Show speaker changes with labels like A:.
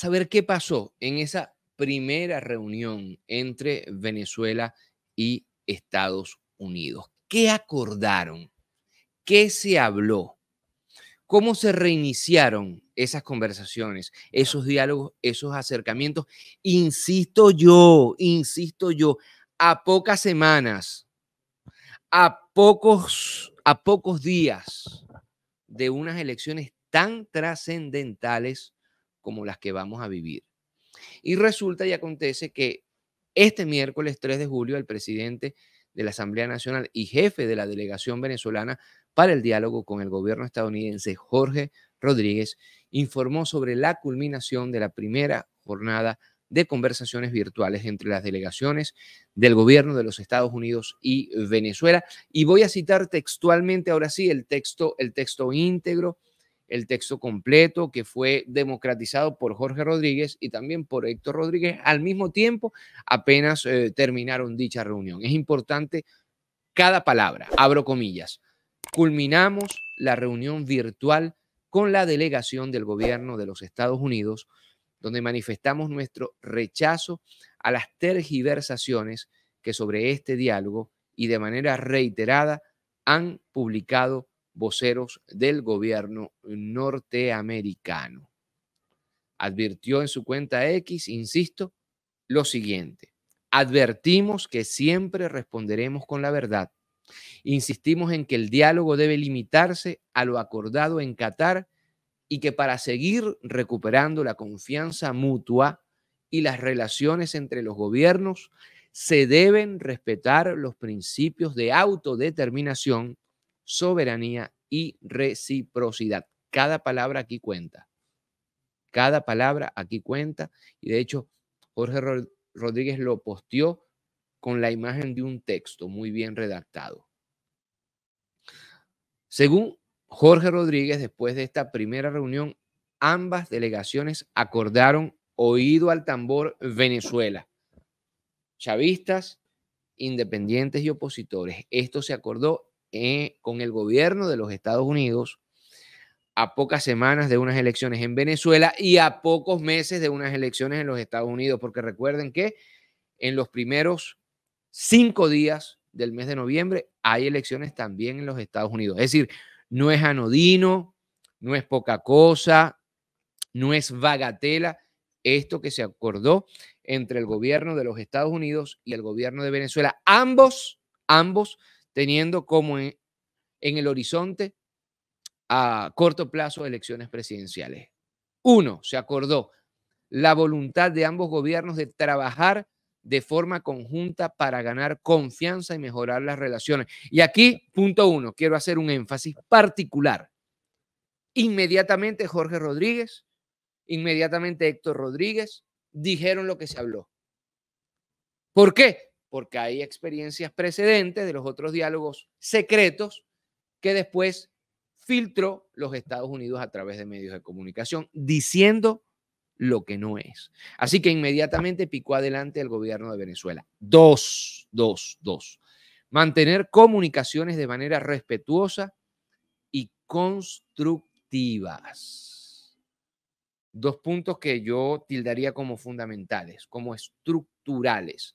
A: saber qué pasó en esa primera reunión entre Venezuela y Estados Unidos. ¿Qué acordaron? ¿Qué se habló? ¿Cómo se reiniciaron esas conversaciones, esos diálogos, esos acercamientos? Insisto yo, insisto yo, a pocas semanas, a pocos, a pocos días de unas elecciones tan trascendentales como las que vamos a vivir. Y resulta y acontece que este miércoles 3 de julio el presidente de la Asamblea Nacional y jefe de la delegación venezolana para el diálogo con el gobierno estadounidense, Jorge Rodríguez, informó sobre la culminación de la primera jornada de conversaciones virtuales entre las delegaciones del gobierno de los Estados Unidos y Venezuela. Y voy a citar textualmente ahora sí el texto, el texto íntegro el texto completo que fue democratizado por Jorge Rodríguez y también por Héctor Rodríguez. Al mismo tiempo, apenas eh, terminaron dicha reunión. Es importante cada palabra, abro comillas. Culminamos la reunión virtual con la delegación del gobierno de los Estados Unidos, donde manifestamos nuestro rechazo a las tergiversaciones que sobre este diálogo y de manera reiterada han publicado voceros del gobierno norteamericano. Advirtió en su cuenta X, insisto, lo siguiente. Advertimos que siempre responderemos con la verdad. Insistimos en que el diálogo debe limitarse a lo acordado en Qatar y que para seguir recuperando la confianza mutua y las relaciones entre los gobiernos, se deben respetar los principios de autodeterminación soberanía y reciprocidad. Cada palabra aquí cuenta. Cada palabra aquí cuenta. Y de hecho, Jorge Rodríguez lo posteó con la imagen de un texto muy bien redactado. Según Jorge Rodríguez, después de esta primera reunión, ambas delegaciones acordaron oído al tambor Venezuela. Chavistas, independientes y opositores. Esto se acordó eh, con el gobierno de los Estados Unidos a pocas semanas de unas elecciones en Venezuela y a pocos meses de unas elecciones en los Estados Unidos, porque recuerden que en los primeros cinco días del mes de noviembre hay elecciones también en los Estados Unidos. Es decir, no es anodino, no es poca cosa, no es bagatela esto que se acordó entre el gobierno de los Estados Unidos y el gobierno de Venezuela. Ambos, ambos teniendo como en, el horizonte a corto plazo elecciones presidenciales. Uno, se acordó la voluntad de ambos gobiernos de trabajar de forma conjunta para ganar confianza y mejorar las relaciones. Y aquí, punto uno, quiero hacer un énfasis particular. Inmediatamente Jorge Rodríguez, inmediatamente Héctor Rodríguez dijeron lo que se habló. ¿Por qué? porque hay experiencias precedentes de los otros diálogos secretos que después filtró los Estados Unidos a través de medios de comunicación, diciendo lo que no es. Así que inmediatamente picó adelante el gobierno de Venezuela. Dos, dos, dos. Mantener comunicaciones de manera respetuosa y constructivas. Dos puntos que yo tildaría como fundamentales, como estructurales